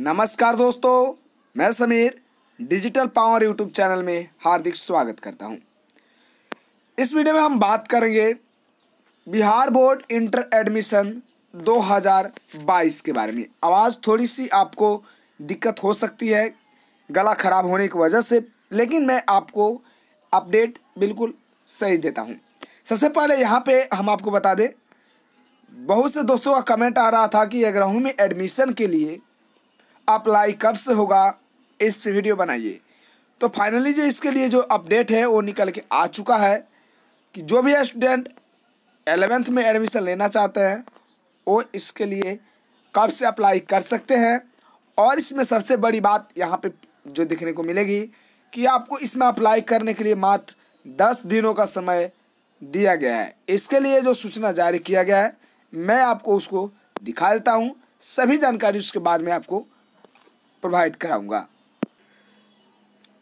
नमस्कार दोस्तों मैं Sameer digital power YouTube channel में हार्दिक स्वागत करता हूं। इस वीडियो में हम बात करेंगे बिहार बोर्ड इंटर एडमिशन 2022 के बारे में आवाज़ थोड़ी सी आपको दिक्कत हो सकती है गला ख़राब होने की वजह से लेकिन मैं आपको अपडेट बिल्कुल सही देता हूं। सबसे पहले यहां पे हम आपको बता दें बहुत से दोस्तों का कमेंट आ रहा था कि अगराहू में एडमिशन के लिए अप्लाई कब से होगा इस वीडियो बनाइए तो फाइनली जो इसके लिए जो अपडेट है वो निकल के आ चुका है कि जो भी स्टूडेंट एलेवेंथ में एडमिशन लेना चाहते हैं वो इसके लिए कब से अप्लाई कर सकते हैं और इसमें सबसे बड़ी बात यहाँ पे जो देखने को मिलेगी कि आपको इसमें अप्लाई करने के लिए मात्र दस दिनों का समय दिया गया है इसके लिए जो सूचना जारी किया गया है मैं आपको उसको दिखा देता हूँ सभी जानकारी उसके बाद में आपको प्रोवाइड कराऊंगा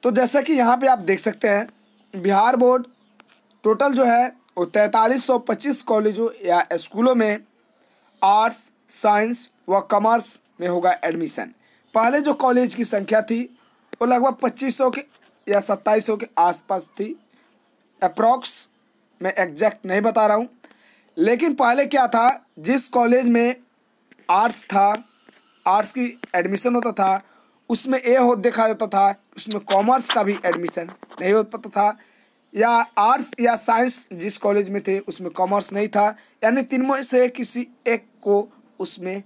तो जैसा कि यहाँ पे आप देख सकते हैं बिहार बोर्ड टोटल जो है वो तैंतालीस सौ पच्चीस कॉलेजों या स्कूलों में आर्ट्स साइंस व कॉमर्स में होगा एडमिशन पहले जो कॉलेज की संख्या थी वो लगभग पच्चीस सौ के या सत्ताईस सौ के आसपास थी अप्रॉक्स मैं एग्जैक्ट नहीं बता रहा हूँ लेकिन पहले क्या था जिस कॉलेज में आर्ट्स था आर्ट्स की एडमिशन होता था उसमें ए हो देखा जाता था उसमें कॉमर्स का भी एडमिशन नहीं हो पाता था या आर्ट्स या साइंस जिस कॉलेज में थे उसमें कॉमर्स नहीं था यानी तीनों से किसी एक को उसमें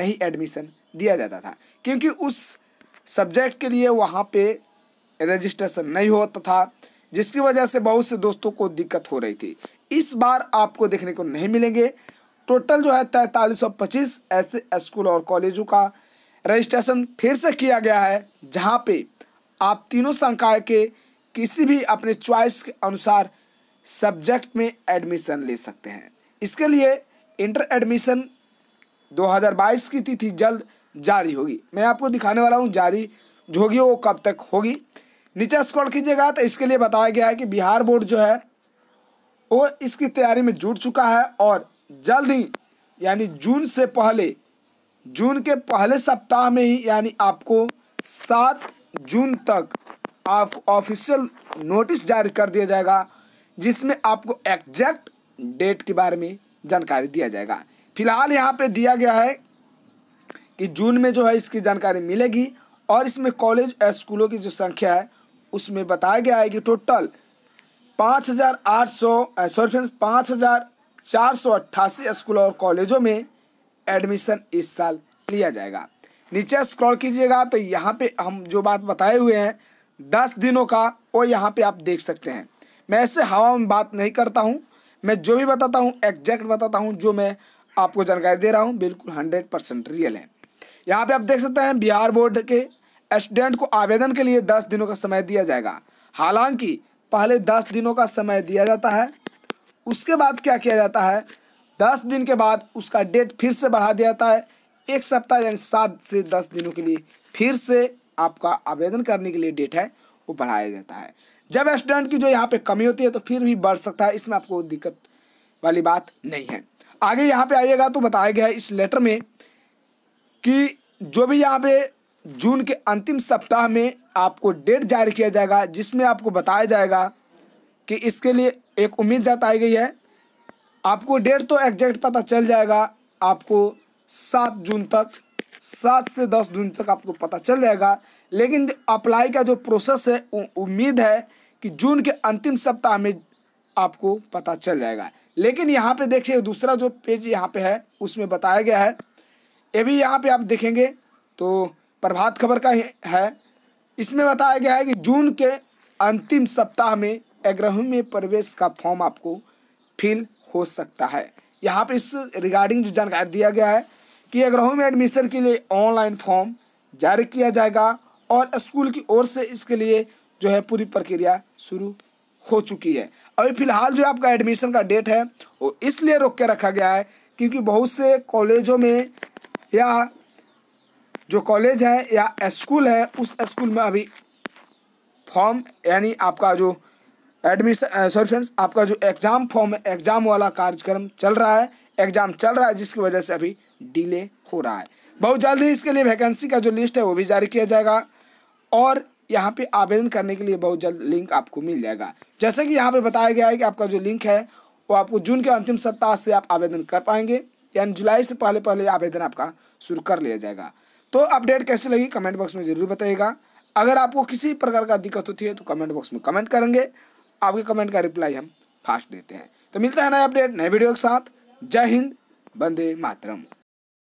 नहीं एडमिशन दिया जाता था क्योंकि उस सब्जेक्ट के लिए वहाँ पे रजिस्ट्रेशन नहीं होता था जिसकी वजह से बहुत से दोस्तों को दिक्कत हो रही थी इस बार आपको देखने को नहीं मिलेंगे टोटल जो है तैंतालीस सौ पच्चीस ऐसे स्कूल और कॉलेजों का रजिस्ट्रेशन फिर से किया गया है जहाँ पे आप तीनों संकाय के किसी भी अपने चॉइस के अनुसार सब्जेक्ट में एडमिशन ले सकते हैं इसके लिए इंटर एडमिशन 2022 की तिथि जल्द जारी होगी मैं आपको दिखाने वाला हूँ जारी जो होगी वो कब तक होगी नीचे स्क्रॉल कीजिएगा तो इसके लिए बताया गया है कि बिहार बोर्ड जो है वो इसकी तैयारी में जुट चुका है और जल्द ही यानी जून से पहले जून के पहले सप्ताह में ही यानी आपको सात जून तक आप ऑफिशियल नोटिस जारी कर दिया जाएगा जिसमें आपको एग्जैक्ट डेट के बारे में जानकारी दिया जाएगा फिलहाल यहाँ पे दिया गया है कि जून में जो है इसकी जानकारी मिलेगी और इसमें कॉलेज स्कूलों की जो संख्या है उसमें बताया गया है कि टोटल पाँच हज़ार आठ सौ सॉरी फ्रेंड्स पाँच हज़ार चार स्कूल और कॉलेजों में एडमिशन इस साल लिया जाएगा नीचे स्क्रॉल कीजिएगा तो यहाँ पे हम जो बात बताए हुए हैं दस दिनों का वो यहाँ पे आप देख सकते हैं मैं ऐसे हवा में बात नहीं करता हूँ मैं जो भी बताता हूँ एग्जैक्ट बताता हूँ जो मैं आपको जानकारी दे रहा हूँ बिल्कुल हंड्रेड परसेंट रियल है यहाँ पे आप देख सकते हैं बिहार बोर्ड के स्टूडेंट को आवेदन के लिए दस दिनों का समय दिया जाएगा हालांकि पहले दस दिनों का समय दिया जाता है उसके बाद क्या किया जाता है दस दिन के बाद उसका डेट फिर से बढ़ा दिया जाता है एक सप्ताह यानी सात से दस दिनों के लिए फिर से आपका आवेदन करने के लिए डेट है वो बढ़ाया जाता है जब स्टूडेंट की जो यहाँ पे कमी होती है तो फिर भी बढ़ सकता है इसमें आपको दिक्कत वाली बात नहीं है आगे यहाँ पे आइएगा तो बताया गया है इस लेटर में कि जो भी यहाँ पे जून के अंतिम सप्ताह में आपको डेट जारी किया जाएगा जिसमें आपको बताया जाएगा कि इसके लिए एक उम्मीद जताई गई है आपको डेट तो एग्जैक्ट पता चल जाएगा आपको सात जून तक सात से दस जून तक आपको पता चल जाएगा लेकिन अप्लाई का जो प्रोसेस है उम्मीद है कि जून के अंतिम सप्ताह में आपको पता चल जाएगा लेकिन यहाँ पे देखिए दूसरा जो पेज यहाँ पे है उसमें बताया गया है ये भी यहाँ पे आप देखेंगे तो प्रभात खबर का है इसमें बताया गया है कि जून के अंतिम सप्ताह में एग्रह में प्रवेश का फॉर्म आपको फिल हो सकता है यहाँ पे इस रिगार्डिंग जो जानकारी दिया गया है कि ग्रहों में एडमिशन के लिए ऑनलाइन फॉर्म जारी किया जाएगा और स्कूल की ओर से इसके लिए जो है पूरी प्रक्रिया शुरू हो चुकी है अभी फिलहाल जो आपका एडमिशन का डेट है वो इसलिए रोक के रखा गया है क्योंकि बहुत से कॉलेजों में या जो कॉलेज है या स्कूल है उस स्कूल में अभी फॉर्म यानी आपका जो एडमिशन सॉरी फ्रेंड्स आपका जो एग्ज़ाम फॉर्म है एग्ज़ाम वाला कार्यक्रम चल रहा है एग्ज़ाम चल रहा है जिसकी वजह से अभी डिले हो रहा है बहुत जल्दी इसके लिए वैकेंसी का जो लिस्ट है वो भी जारी किया जाएगा और यहाँ पे आवेदन करने के लिए बहुत जल्द लिंक आपको मिल जाएगा जैसे कि यहाँ पे बताया गया है कि आपका जो लिंक है वो आपको जून के अंतिम सप्ताह से आप आवेदन कर पाएंगे यानी जुलाई से पहले पहले आवेदन आपका शुरू कर लिया जाएगा तो अपडेट कैसे लगी कमेंट बॉक्स में ज़रूर बताइएगा अगर आपको किसी प्रकार का दिक्कत होती है तो कमेंट बॉक्स में कमेंट करेंगे आपके कमेंट का रिप्लाई हम फास्ट देते हैं तो मिलता है नया अपडेट नए वीडियो के साथ जय हिंद बंदे मातरम